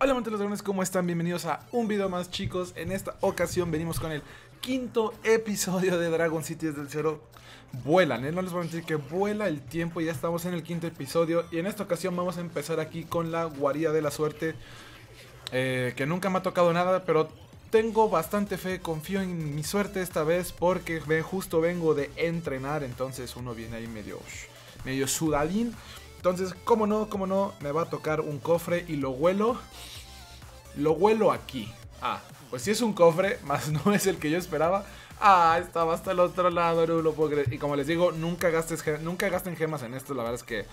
Hola amantes de los dragones, ¿cómo están? Bienvenidos a un video más chicos En esta ocasión venimos con el quinto episodio de Dragon City desde el cero Vuelan, ¿eh? no les voy a mentir que vuela el tiempo Ya estamos en el quinto episodio Y en esta ocasión vamos a empezar aquí con la guarida de la suerte eh, Que nunca me ha tocado nada, pero tengo bastante fe, confío en mi suerte esta vez Porque justo vengo de entrenar, entonces uno viene ahí medio, medio sudadín entonces, cómo no, cómo no, me va a tocar un cofre y lo vuelo, Lo vuelo aquí. Ah, pues si es un cofre, más no es el que yo esperaba. Ah, estaba hasta el otro lado, no lo puedo creer. Y como les digo, nunca, gastes, nunca gasten gemas en esto, la verdad es que...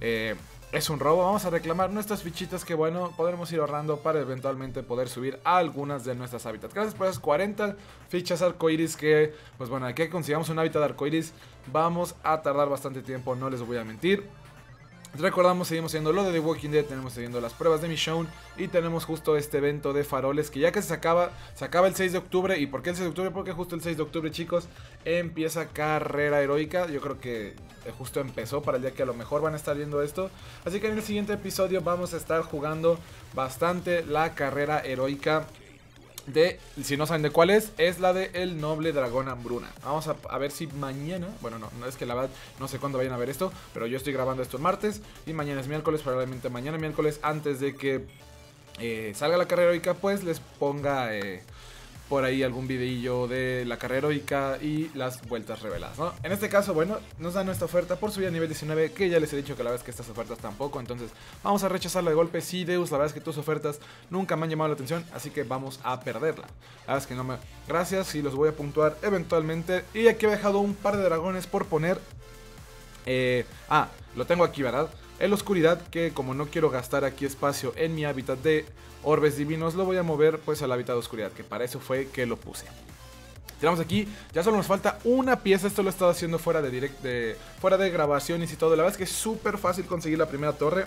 Eh, es un robo, vamos a reclamar nuestras fichitas que bueno, podremos ir ahorrando para eventualmente poder subir algunas de nuestras hábitats. Gracias por esas 40 fichas arcoiris que, pues bueno, aquí consigamos un hábitat arcoiris, vamos a tardar bastante tiempo, no les voy a mentir. Recordamos, seguimos haciendo lo de The Walking Dead, tenemos viendo las pruebas de Michonne y tenemos justo este evento de faroles que ya que se acaba, se acaba el 6 de octubre. ¿Y por qué el 6 de octubre? Porque justo el 6 de octubre, chicos, empieza Carrera Heroica. Yo creo que eh, justo empezó para el día que a lo mejor van a estar viendo esto. Así que en el siguiente episodio vamos a estar jugando bastante la Carrera Heroica si no saben de cuál es, es la de El Noble Dragón Hambruna. Vamos a, ver si mañana, bueno, no, no es que la verdad no sé cuándo vayan a ver esto, pero yo estoy grabando esto el martes y mañana es miércoles, probablemente mañana miércoles, antes de que eh, salga la carrera heroica, pues les ponga... Eh, por ahí algún videillo de la carrera heroica y las vueltas reveladas, ¿no? En este caso, bueno, nos dan esta oferta por subir a nivel 19, que ya les he dicho que la verdad es que estas ofertas tampoco, entonces vamos a rechazarla de golpe. Sí, Deus, la verdad es que tus ofertas nunca me han llamado la atención, así que vamos a perderla. La verdad es que no me... Gracias y los voy a puntuar eventualmente. Y aquí he dejado un par de dragones por poner... Eh... Ah, lo tengo aquí, ¿verdad? en oscuridad que como no quiero gastar aquí espacio en mi hábitat de orbes divinos lo voy a mover pues al hábitat de oscuridad que para eso fue que lo puse. Tiramos aquí, ya solo nos falta una pieza, esto lo he estado haciendo fuera de, direct, de, fuera de grabaciones y todo, la verdad es que es súper fácil conseguir la primera torre,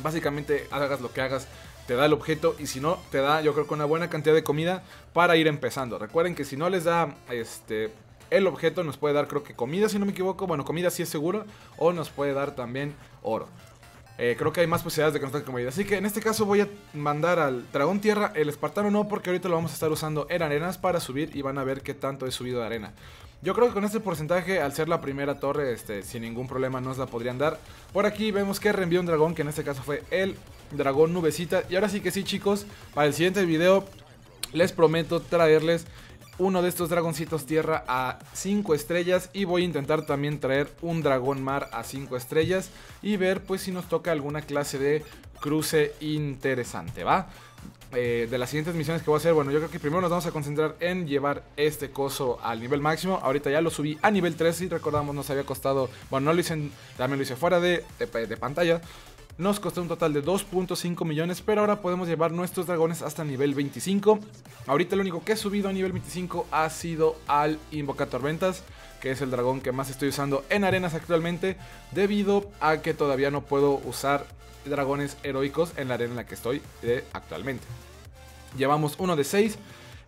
básicamente hagas lo que hagas, te da el objeto y si no, te da yo creo que una buena cantidad de comida para ir empezando. Recuerden que si no les da este, el objeto nos puede dar, creo que comida, si no me equivoco. Bueno, comida sí es seguro. O nos puede dar también oro. Eh, creo que hay más posibilidades de que comida. Así que en este caso voy a mandar al dragón tierra. El espartano no, porque ahorita lo vamos a estar usando en arenas para subir y van a ver qué tanto he subido de arena. Yo creo que con este porcentaje, al ser la primera torre, este, sin ningún problema nos la podrían dar. Por aquí vemos que reenvió un dragón, que en este caso fue el dragón nubecita. Y ahora sí que sí, chicos, para el siguiente video les prometo traerles uno de estos dragoncitos tierra a 5 estrellas y voy a intentar también traer un dragón mar a 5 estrellas y ver pues si nos toca alguna clase de cruce interesante, ¿va? Eh, de las siguientes misiones que voy a hacer, bueno, yo creo que primero nos vamos a concentrar en llevar este coso al nivel máximo. Ahorita ya lo subí a nivel 3 y recordamos nos había costado, bueno, no lo hice, también lo hice fuera de pantalla, nos costó un total de 2.5 millones, pero ahora podemos llevar nuestros dragones hasta nivel 25. Ahorita lo único que he subido a nivel 25 ha sido al Invocator Ventas, que es el dragón que más estoy usando en arenas actualmente, debido a que todavía no puedo usar dragones heroicos en la arena en la que estoy actualmente. Llevamos uno de 6,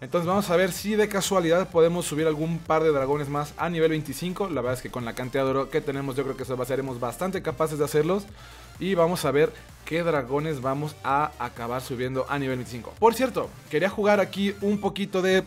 entonces vamos a ver si de casualidad podemos subir algún par de dragones más a nivel 25. La verdad es que con la cantidad de oro que tenemos yo creo que seremos bastante capaces de hacerlos. Y vamos a ver qué dragones vamos a acabar subiendo a nivel 25. Por cierto, quería jugar aquí un poquito de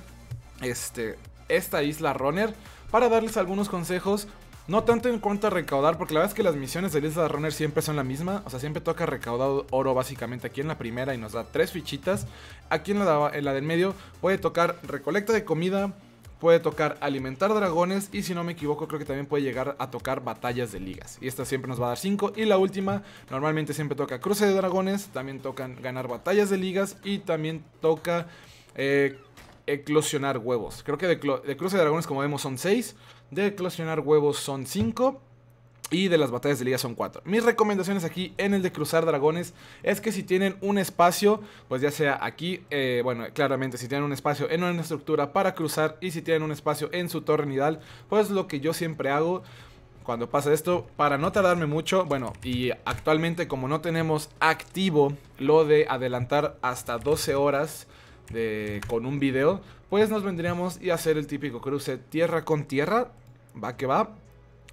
este, esta isla Runner para darles algunos consejos no tanto en cuanto a recaudar, porque la verdad es que las misiones de de Runner siempre son la misma. O sea, siempre toca recaudar oro básicamente aquí en la primera y nos da tres fichitas. Aquí en la, en la del medio puede tocar recolecta de comida, puede tocar alimentar dragones y si no me equivoco creo que también puede llegar a tocar batallas de ligas. Y esta siempre nos va a dar cinco. y la última normalmente siempre toca cruce de dragones, también tocan ganar batallas de ligas y también toca eh, eclosionar huevos. Creo que de, de cruce de dragones como vemos son 6. De eclosionar huevos son 5. Y de las batallas de liga son 4. Mis recomendaciones aquí en el de cruzar dragones es que si tienen un espacio, pues ya sea aquí, eh, bueno, claramente si tienen un espacio en una estructura para cruzar y si tienen un espacio en su torre nidal, pues lo que yo siempre hago cuando pasa esto, para no tardarme mucho, bueno, y actualmente como no tenemos activo lo de adelantar hasta 12 horas con un video, pues nos vendríamos y hacer el típico cruce tierra con tierra Va que va.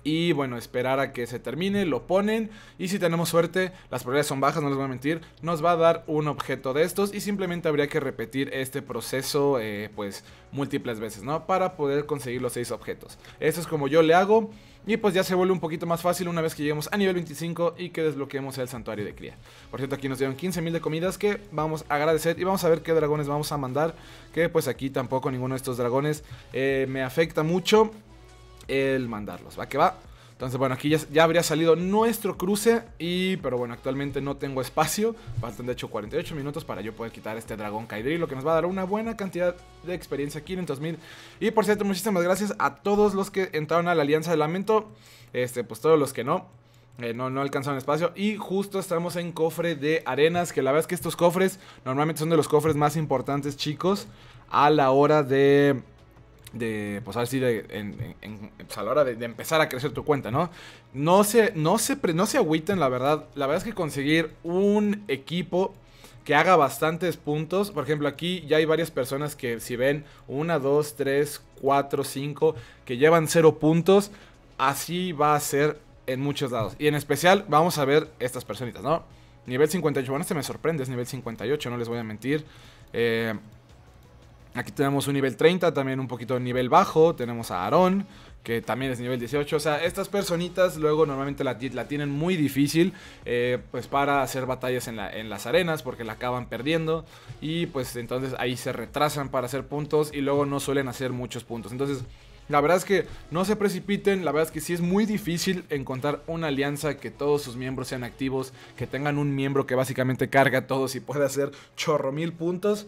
Y bueno, esperar a que se termine, lo ponen. Y si tenemos suerte, las probabilidades son bajas, no les voy a mentir. Nos va a dar un objeto de estos. Y simplemente habría que repetir este proceso, eh, pues, múltiples veces, ¿no? Para poder conseguir los seis objetos. Esto es como yo le hago. Y pues ya se vuelve un poquito más fácil una vez que lleguemos a nivel 25 y que desbloqueemos el santuario de cría. Por cierto, aquí nos dieron 15.000 de comidas que vamos a agradecer y vamos a ver qué dragones vamos a mandar. Que pues aquí tampoco ninguno de estos dragones eh, me afecta mucho el mandarlos. Va que va. Entonces, bueno, aquí ya, habría salido nuestro cruce. Y, pero bueno, actualmente no tengo espacio. Faltan de hecho 48 minutos para yo poder quitar este dragón Kaidri. Lo que nos va a dar una buena cantidad de experiencia, aquí en 2000 Y por cierto, muchísimas gracias a todos los que entraron a la Alianza de Lamento. Este, pues todos los que no. Eh, no, no alcanzaron espacio. Y justo estamos en cofre de arenas. Que la verdad es que estos cofres normalmente son de los cofres más importantes, chicos. A la hora de de, pues a de, en, pues, a la hora de, empezar a crecer tu cuenta, ¿no? No se, no, se, no se agüiten, la verdad. La verdad es que conseguir un equipo que haga bastantes puntos. Por ejemplo, aquí ya hay varias personas que si ven una dos tres cuatro cinco que llevan cero puntos. Así va a ser en muchos dados Y en especial vamos a ver estas personitas, ¿no? Nivel 58, bueno, este me sorprende, es nivel 58, no les voy a mentir. Eh, Aquí tenemos un nivel 30, también un poquito de nivel bajo. Tenemos a Aarón, que también es nivel 18. O sea, estas personitas luego normalmente la, la tienen muy difícil eh, pues para hacer batallas en, las arenas porque la acaban perdiendo y pues entonces ahí se retrasan para hacer puntos y luego no suelen hacer muchos puntos. Entonces... La verdad es que no se precipiten, la verdad es que sí es muy difícil encontrar una alianza que todos sus miembros sean activos, que tengan un miembro que básicamente carga a todos y puede hacer chorro mil puntos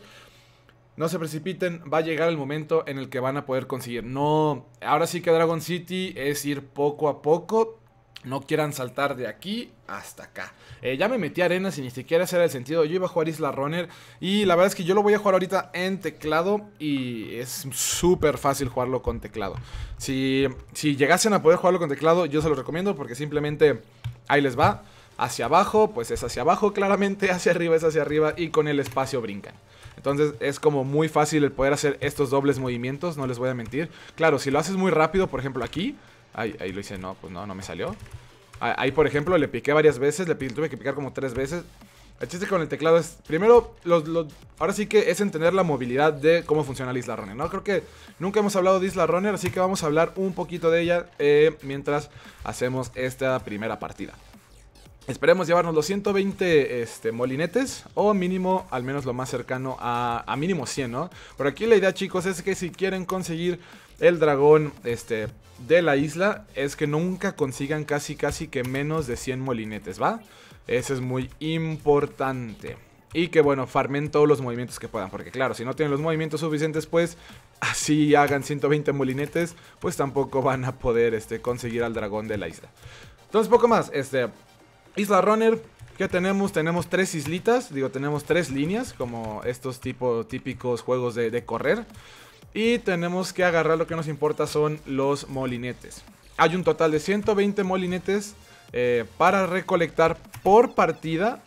no se precipiten, va a llegar el momento en el que van a poder conseguir. No, ahora sí que Dragon City es ir poco a poco. No quieran saltar de aquí hasta acá. Eh, ya me metí a arena sin ni siquiera hacer el sentido. Yo iba a jugar Isla Runner. Y la verdad es que yo lo voy a jugar ahorita en teclado. Y es súper fácil jugarlo con teclado. Si, si llegasen a poder jugarlo con teclado, yo se lo recomiendo. Porque simplemente ahí les va. Hacia abajo, pues es hacia abajo claramente. Hacia arriba es hacia arriba. Y con el espacio brincan. Entonces es como muy fácil el poder hacer estos dobles movimientos, no les voy a mentir. Claro, si lo haces muy rápido, por ejemplo aquí, ahí, lo hice, no, pues no, no me salió. Ahí, por ejemplo, le piqué varias veces, le tuve que picar como tres veces. El chiste con el teclado es, primero, los, ahora sí que es entender la movilidad de cómo funciona la Isla Runner, ¿no? Creo que nunca hemos hablado de Isla Runner, así que vamos a hablar un poquito de ella eh, mientras hacemos esta primera partida. Esperemos llevarnos los 120 este, molinetes o mínimo, al menos lo más cercano a, mínimo 100, ¿no? Por aquí la idea, chicos, es que si quieren conseguir el dragón este, de la isla, es que nunca consigan casi, casi que menos de 100 molinetes, ¿va? Eso es muy importante. Y que bueno, farmen todos los movimientos que puedan. Porque claro, si no tienen los movimientos suficientes, pues así hagan 120 molinetes, pues tampoco van a poder este, conseguir al dragón de la isla. Entonces, poco más. Este, Isla Runner, ¿qué tenemos? Tenemos tres islitas, digo, tenemos tres líneas, como estos tipo, típicos juegos de, correr. Y tenemos que agarrar lo que nos importa son los molinetes. Hay un total de 120 molinetes eh, para recolectar por partida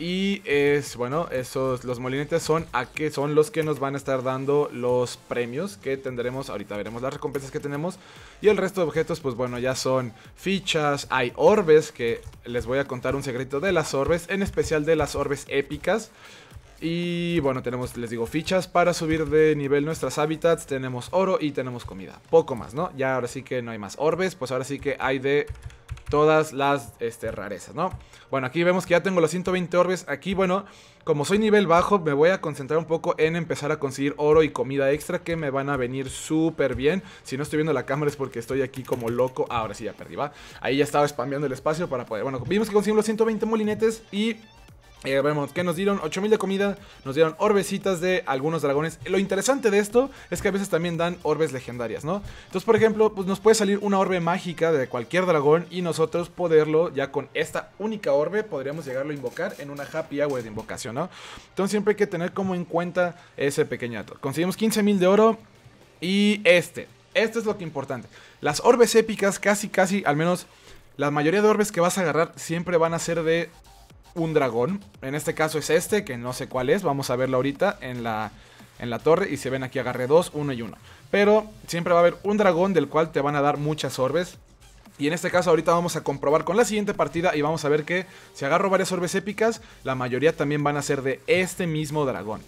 y es, bueno, esos, los molinetes son a que son los que nos van a estar dando los premios que tendremos. Ahorita veremos las recompensas que tenemos. Y el resto de objetos, pues bueno, ya son fichas. Hay orbes, que les voy a contar un secreto de las orbes, en especial de las orbes épicas. Y bueno, tenemos, les digo, fichas para subir de nivel nuestras hábitats. Tenemos oro y tenemos comida. Poco más, ¿no? Ya ahora sí que no hay más orbes. Pues ahora sí que hay de todas las este, rarezas, ¿no? Bueno, aquí vemos que ya tengo los 120 orbes. Aquí, bueno, como soy nivel bajo, me voy a concentrar un poco en empezar a conseguir oro y comida extra que me van a venir súper bien. Si no estoy viendo la cámara es porque estoy aquí como loco. ahora sí, ya perdí, ¿va? Ahí ya estaba spameando el espacio para poder... Bueno, vimos que conseguimos los 120 molinetes y eh, vemos que nos dieron 8000 de comida, nos dieron orbecitas de algunos dragones. Lo interesante de esto es que a veces también dan orbes legendarias, ¿no? Entonces, por ejemplo, pues nos puede salir una orbe mágica de cualquier dragón y nosotros poderlo, ya con esta única orbe, podríamos llegarlo a invocar en una happy hour de invocación, ¿no? Entonces siempre hay que tener como en cuenta ese pequeñato Conseguimos 15000 de oro y este. Esto es lo que importante. Las orbes épicas casi, casi, al menos... La mayoría de orbes que vas a agarrar siempre van a ser de un dragón. En este caso es este, que no sé cuál es. Vamos a verlo ahorita en la, en la torre. Y se ven aquí agarré dos, uno y uno. Pero siempre va a haber un dragón del cual te van a dar muchas orbes. Y en este caso ahorita vamos a comprobar con la siguiente partida y vamos a ver que si agarro varias orbes épicas, la mayoría también van a ser de este mismo dragón.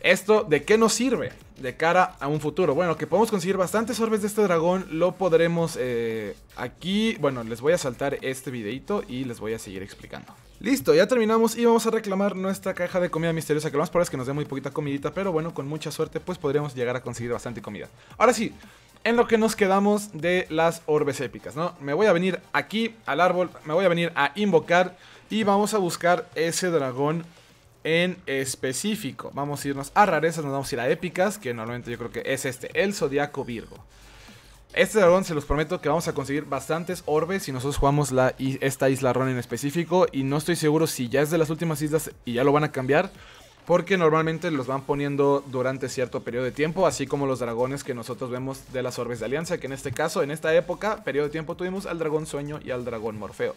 ¿Esto de qué nos sirve de cara a un futuro? Bueno, que podemos conseguir bastantes orbes de este dragón, lo podremos eh, aquí. Bueno, les voy a saltar este videito y les voy a seguir explicando. Listo, ya terminamos y vamos a reclamar nuestra caja de comida misteriosa, que lo más probable es que nos dé muy poquita comidita, pero bueno, con mucha suerte pues podríamos llegar a conseguir bastante comida. Ahora sí, en lo que nos quedamos de las orbes épicas, ¿no? Me voy a venir aquí al árbol, me voy a venir a invocar y vamos a buscar ese dragón en específico. Vamos a irnos a rarezas, nos vamos a ir a épicas, que normalmente yo creo que es este, el zodiaco Virgo. Este dragón se los prometo que vamos a conseguir bastantes orbes si nosotros jugamos la, esta isla Ron en específico. Y no estoy seguro si ya es de las últimas islas y ya lo van a cambiar. Porque normalmente los van poniendo durante cierto periodo de tiempo, así como los dragones que nosotros vemos de las orbes de alianza, que en este caso, en esta época, periodo de tiempo, tuvimos al dragón sueño y al dragón morfeo.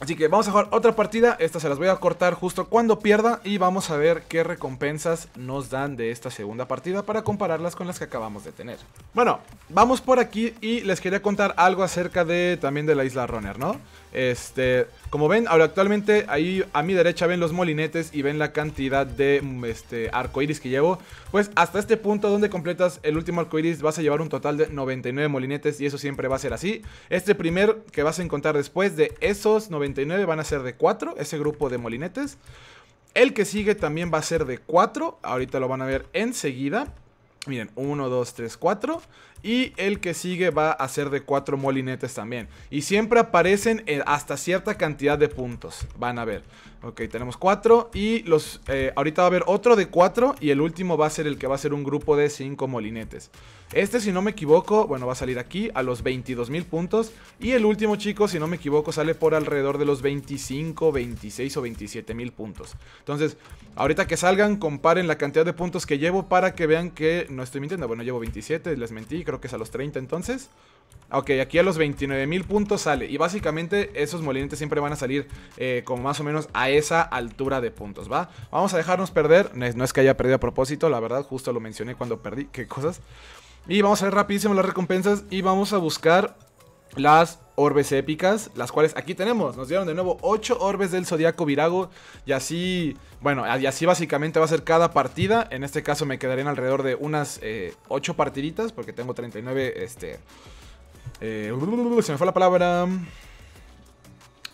Así que vamos a jugar otra partida, estas se las voy a cortar justo cuando pierda y vamos a ver qué recompensas nos dan de esta segunda partida para compararlas con las que acabamos de tener. Bueno, vamos por aquí y les quería contar algo acerca de también de la isla Runner, ¿no? Este, como ven, ahora actualmente ahí a mi derecha ven los molinetes y ven la cantidad de mm, este, arcoiris que llevo. Pues hasta este punto donde completas el último arcoiris vas a llevar un total de 99 molinetes y eso siempre va a ser así. Este primer que vas a encontrar después de esos 99 van a ser de 4, ese grupo de molinetes. El que sigue también va a ser de 4, ahorita lo van a ver enseguida. Miren, 1, 2, 3, 4. Y el que sigue va a ser de 4 molinetes también. Y siempre aparecen hasta cierta cantidad de puntos. Van a ver. Ok, tenemos 4 y los... Eh, ahorita va a haber otro de 4 y el último va a ser el que va a ser un grupo de 5 molinetes. Este, si no me equivoco, bueno, va a salir aquí a los 22 mil puntos. Y el último, chicos, si no me equivoco, sale por alrededor de los 25, 26 o 27 mil puntos. Entonces, ahorita que salgan, comparen la cantidad de puntos que llevo para que vean que no estoy mintiendo. Bueno, llevo 27, les mentí creo que es a los 30 entonces. Ah, ok, aquí a los 29 mil puntos sale. Y básicamente esos molinetes siempre van a salir eh, como más o menos a esa altura de puntos, ¿va? Vamos a dejarnos perder. No es que haya perdido a propósito, la verdad, justo lo mencioné cuando perdí. ¿Qué cosas? Y vamos a ver rapidísimo las recompensas y vamos a buscar las orbes épicas, las cuales aquí tenemos. Nos dieron de nuevo 8 orbes del Zodíaco Virago. Y así, bueno, y así básicamente va a ser cada partida. En este caso me quedarían alrededor de unas 8 eh, partiditas, porque tengo 39, este... Eh, se me fue la palabra...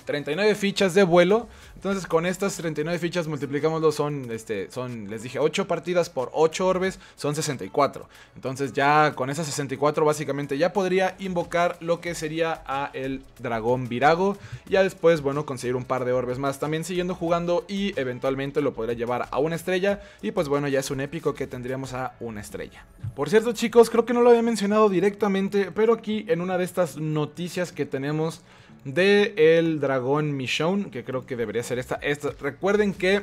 39 fichas de vuelo entonces con estas 39 fichas multiplicámoslo, son, este, son, les dije, 8 partidas por 8 orbes, son 64. Entonces ya con esas 64 básicamente ya podría invocar lo que sería a el dragón virago. ya después, bueno, conseguir un par de orbes más también siguiendo jugando y eventualmente lo podría llevar a una estrella. Y pues bueno, ya es un épico que tendríamos a una estrella. Por cierto chicos, creo que no lo había mencionado directamente, pero aquí en una de estas noticias que tenemos de el dragón Michonne, que creo que debería ser esta. esta. Recuerden que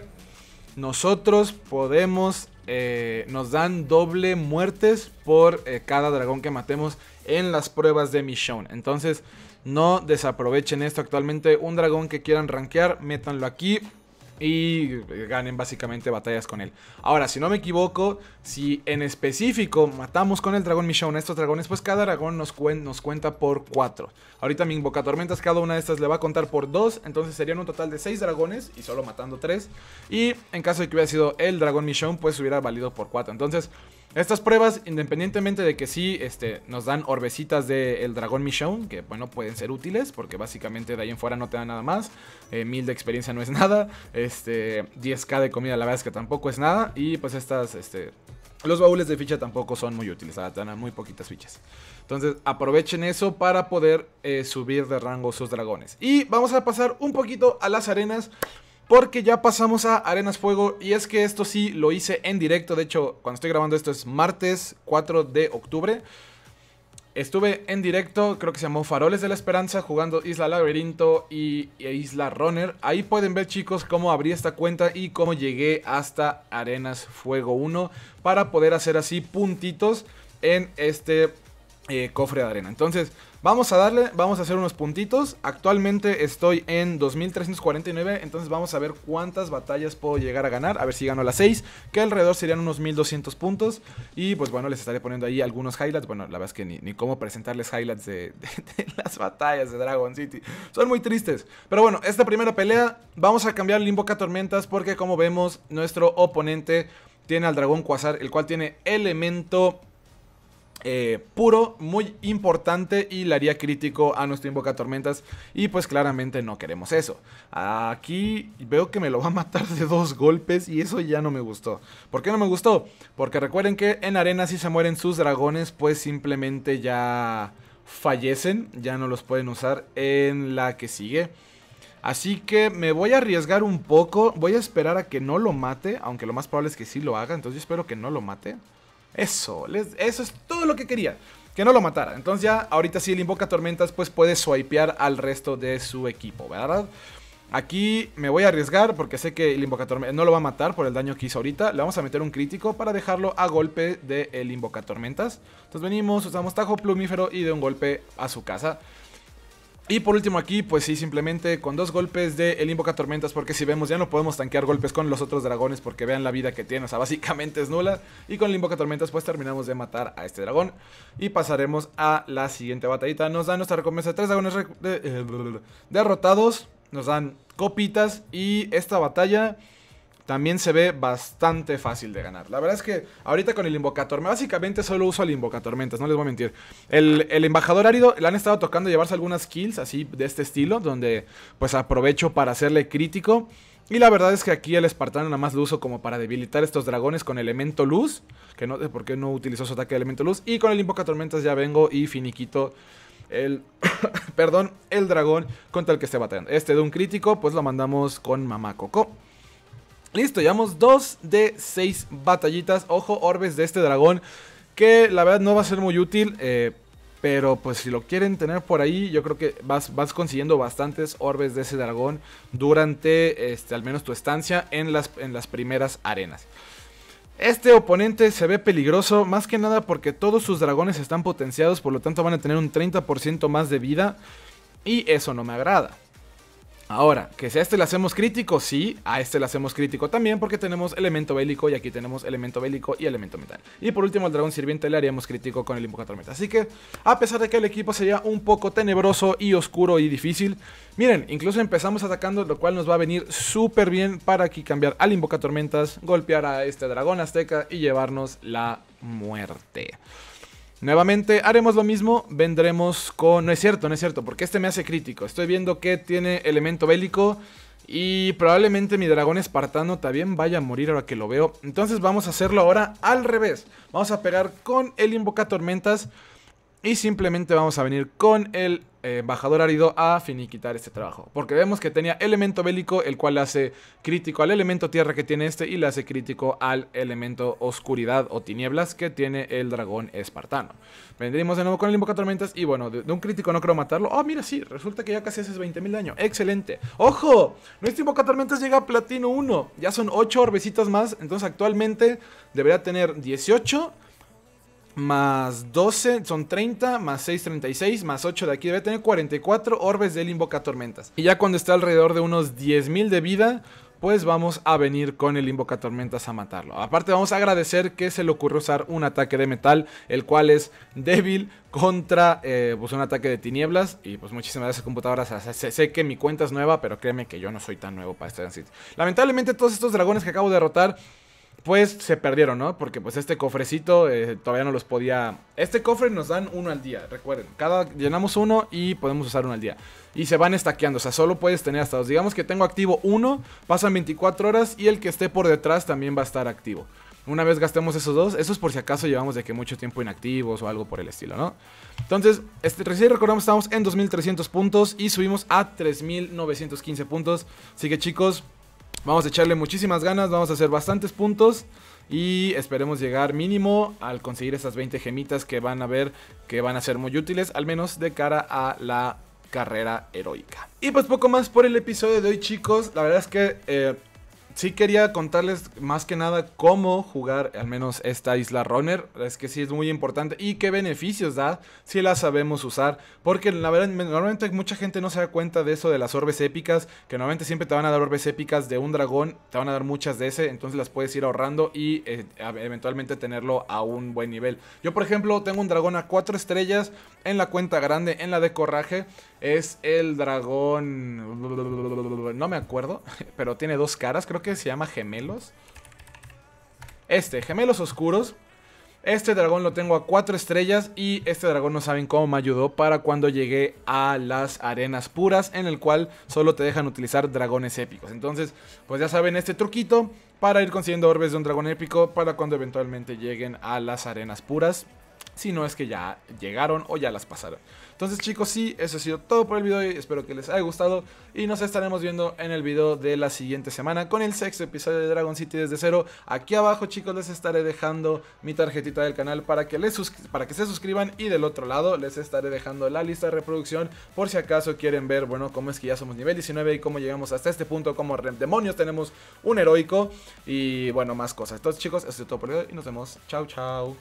nosotros podemos, eh, nos dan doble muertes por eh, cada dragón que matemos en las pruebas de Michonne. Entonces, no desaprovechen esto actualmente. Un dragón que quieran rankear, métanlo aquí y ganen básicamente batallas con él. Ahora, si no me equivoco, si en específico matamos con el dragón Michonne estos dragones, pues cada dragón nos, cuenta por 4. Ahorita mi tormentas, cada una de estas le va a contar por 2, entonces serían un total de 6 dragones y solo matando 3. Y en caso de que hubiera sido el dragón Michonne, pues hubiera valido por 4. Entonces... Estas pruebas, independientemente de que sí este, nos dan orbecitas del dragón Michonne, que bueno, pueden ser útiles, porque básicamente de ahí en fuera no te dan nada más. Eh, mil de experiencia no es nada. Este, 10k de comida, la vez que tampoco es nada. Y pues estas, este, los baúles de ficha tampoco son muy útiles, te dan muy poquitas fichas. Entonces aprovechen eso para poder eh, subir de rango sus dragones. Y vamos a pasar un poquito a las arenas porque ya pasamos a Arenas Fuego y es que esto sí lo hice en directo, de hecho cuando estoy grabando esto es martes 4 de octubre. Estuve en directo, creo que se llamó Faroles de la Esperanza, jugando Isla Laberinto y, Isla Runner. Ahí pueden ver chicos cómo abrí esta cuenta y cómo llegué hasta Arenas Fuego 1 para poder hacer así puntitos en este eh, cofre de arena. Entonces, Vamos a darle, vamos a hacer unos puntitos. Actualmente estoy en 2349, entonces vamos a ver cuántas batallas puedo llegar a ganar. A ver si gano las 6, que alrededor serían unos 1200 puntos. Y pues bueno, les estaré poniendo ahí algunos highlights. Bueno, la verdad es que ni, cómo presentarles highlights de, de, las batallas de Dragon City. Son muy tristes. Pero bueno, esta primera pelea vamos a cambiar el Invoca Tormentas porque como vemos, nuestro oponente tiene al dragón Quasar, el cual tiene elemento eh, puro, muy importante y le haría crítico a nuestro Invoca Tormentas. Y pues claramente no queremos eso. Aquí veo que me lo va a matar de dos golpes y eso ya no me gustó. ¿Por qué no me gustó? Porque recuerden que en arena si se mueren sus dragones, pues simplemente ya fallecen, ya no los pueden usar en la que sigue. Así que me voy a arriesgar un poco, voy a esperar a que no lo mate, aunque lo más probable es que sí lo haga, entonces yo espero que no lo mate. Eso, eso es todo lo que quería. Que no lo matara. Entonces ya, ahorita si el invoca tormentas, pues puede swipear al resto de su equipo, ¿verdad? Aquí me voy a arriesgar porque sé que el tormentas no lo va a matar por el daño que hizo ahorita. Le vamos a meter un crítico para dejarlo a golpe del invoca tormentas, Entonces venimos, usamos Tajo Plumífero y de un golpe a su casa. Y por último aquí, pues sí, simplemente con dos golpes de el Invoca Tormentas, porque si vemos ya no podemos tanquear golpes con los otros dragones, porque vean la vida que tiene, o sea, básicamente es nula. Y con el Invoca Tormentas pues terminamos de matar a este dragón y pasaremos a la siguiente batallita. Nos dan nuestra recompensa de tres dragones eh, derrotados, nos dan copitas y esta batalla también se ve bastante fácil de ganar. La verdad es que ahorita con el Invocator básicamente solo uso al Invocatormentas, no les voy a mentir. El, el, Embajador Árido le han estado tocando llevarse algunas kills así de este estilo, donde pues aprovecho para hacerle crítico. Y la verdad es que aquí el espartano nada más lo uso como para debilitar estos dragones con elemento luz, que no sé por qué no utilizó su ataque de elemento luz. Y con el Invocatormentas ya vengo y finiquito el, perdón, el dragón contra el que esté batallando. Este de un crítico, pues lo mandamos con Mamá Coco. Listo, llevamos dos de seis batallitas. Ojo, orbes de este dragón. Que la verdad no va a ser muy útil. Eh, pero pues si lo quieren tener por ahí, yo creo que vas, vas consiguiendo bastantes orbes de ese dragón durante este, al menos tu estancia en las, en las primeras arenas. Este oponente se ve peligroso, más que nada porque todos sus dragones están potenciados, por lo tanto van a tener un 30% más de vida y eso no me agrada. Ahora, que si a este le hacemos crítico, sí, a este le hacemos crítico también porque tenemos elemento bélico y aquí tenemos elemento bélico y elemento metal. Y por último al dragón sirviente le haríamos crítico con el invoca tormenta. Así que, a pesar de que el equipo sería un poco tenebroso y oscuro y difícil, miren, incluso empezamos atacando, lo cual nos va a venir súper bien para aquí cambiar al invoca tormentas, golpear a este dragón azteca y llevarnos la muerte. Nuevamente haremos lo mismo, vendremos con... No es cierto, no es cierto, porque este me hace crítico. Estoy viendo que tiene elemento bélico y probablemente mi dragón espartano también vaya a morir ahora que lo veo. Entonces vamos a hacerlo ahora al revés. Vamos a pegar con el invoca tormentas. Y simplemente vamos a venir con el eh, embajador árido a finiquitar este trabajo. Porque vemos que tenía elemento bélico, el cual hace crítico al elemento tierra que tiene este y le hace crítico al elemento oscuridad o tinieblas que tiene el dragón espartano. Vendremos de nuevo con el invoca tormentas y bueno, de, un crítico no creo matarlo. Oh, mira, sí, resulta que ya casi haces 20.000 daño. Excelente. ¡Ojo! Nuestro invoca tormentas llega a platino 1. Ya son 8 orbecitas más, entonces actualmente debería tener 18 más 12, son 30, más 6, 36, más 8 de aquí. Debe tener 44 orbes del Invoca Tormentas. Y ya cuando está alrededor de unos 10.000 de vida, pues vamos a venir con el Invoca Tormentas a matarlo. Aparte vamos a agradecer que se le ocurrió usar un ataque de metal, el cual es débil contra eh, pues un ataque de tinieblas. Y pues muchísimas gracias computadoras. sé, que mi cuenta es nueva, pero créeme que yo no soy tan nuevo para este sitio Lamentablemente todos estos dragones que acabo de derrotar pues se perdieron, ¿no? Porque pues este cofrecito eh, todavía no los podía... Este cofre nos dan uno al día, recuerden. Cada llenamos uno y podemos usar uno al día. Y se van estaqueando, o sea, solo puedes tener hasta dos. Digamos que tengo activo uno, pasan 24 horas y el que esté por detrás también va a estar activo. Una vez gastemos esos dos, eso es por si acaso llevamos de que mucho tiempo inactivos o algo por el estilo, ¿no? Entonces, este, recién recordamos, estamos en 2300 puntos y subimos a 3915 puntos. Así que chicos, Vamos a echarle muchísimas ganas, vamos a hacer bastantes puntos y esperemos llegar mínimo al conseguir esas 20 gemitas que van a ver que van a ser muy útiles, al menos de cara a la carrera heroica. Y pues poco más por el episodio de hoy chicos, la verdad es que... Eh, sí quería contarles más que nada cómo jugar al menos esta isla runner. Es que sí es muy importante y qué beneficios da si la sabemos usar. Porque la verdad, normalmente mucha gente no se da cuenta de eso de las orbes épicas. Que normalmente siempre te van a dar orbes épicas de un dragón. Te van a dar muchas de ese. Entonces las puedes ir ahorrando y eh, eventualmente tenerlo a un buen nivel. Yo por ejemplo tengo un dragón a 4 estrellas en la cuenta grande, en la de corraje. Es el dragón... No me acuerdo, pero tiene dos caras. Creo que se llama Gemelos. Este, Gemelos Oscuros. Este dragón lo tengo a 4 estrellas y este dragón no saben cómo me ayudó para cuando llegué a las arenas puras en el cual solo te dejan utilizar dragones épicos. Entonces, pues ya saben este truquito para ir consiguiendo orbes de un dragón épico para cuando eventualmente lleguen a las arenas puras si no es que ya llegaron o ya las pasaron. Entonces chicos, sí, eso ha sido todo por el video y espero que les haya gustado y nos estaremos viendo en el video de la siguiente semana con el sexto episodio de Dragon City desde cero. Aquí abajo chicos les estaré dejando mi tarjetita del canal para que, les para que se suscriban y del otro lado les estaré dejando la lista de reproducción por si acaso quieren ver, bueno, cómo es que ya somos nivel 19 y cómo llegamos hasta este punto, como demonios tenemos un heroico y bueno, más cosas. Entonces chicos, eso es todo por el video y nos vemos. Chao, chao.